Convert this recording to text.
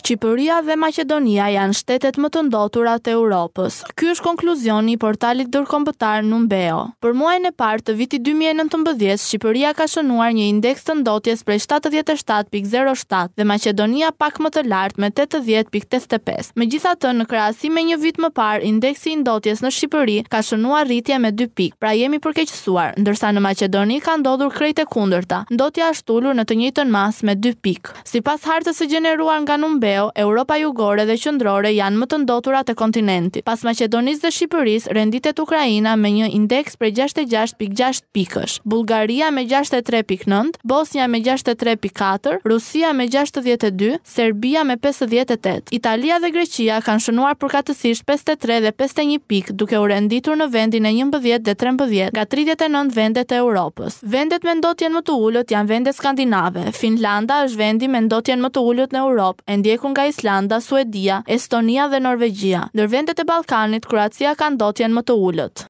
Shqipëria dhe Maqedonia janë shtetet më të ndotura të Europës. Ky është konkluzioni i portalit ndërkombëtar Numbeo. Për muajin e parë të vitit 2019, Shqipëria ka shënuar një indeks të ndotjes prej 77.07 dhe Maqedonia pak më të lart me 80.85. Megjithatë, në krahasim me një vit më parë, indeksi i ndotjes në Shqipëri ka shënuar rritje me 2 pikë. Pra jemi përkeqësuar, ndërsa në Maqedoni ka ndodhur krejt e kundërta. Ndotja është ulur në të njëjtën masë me 2 pikë. Sipas hartës së gjeneruar nga Numbeo, Europeo, Europa Jugore dhe Qendrore janë më të ndotura të kontinentit. Pas Maqedonisë dhe Shqipërisë, renditet Ukraina me një indeks prej 66.6 pikësh. Bullgaria me 63.9, Bosnia me 63.4, Rusia me 62, Serbia me 58. Italia dhe Greqia kanë shënuar përkatësisht 53 dhe 51 pikë, duke u renditur në vendin e 11 dhe 13 nga 39 vendet e Europës. Vendet me ndotjen më të ullët janë vendet skandinave. Finlanda është vendi me ndotjen më të ullët në Europë, e prekur nga Islanda, Suedia, Estonia dhe Norvegjia. Ndër vendet e Ballkanit, Kroacia ka ndotjen më të ulët.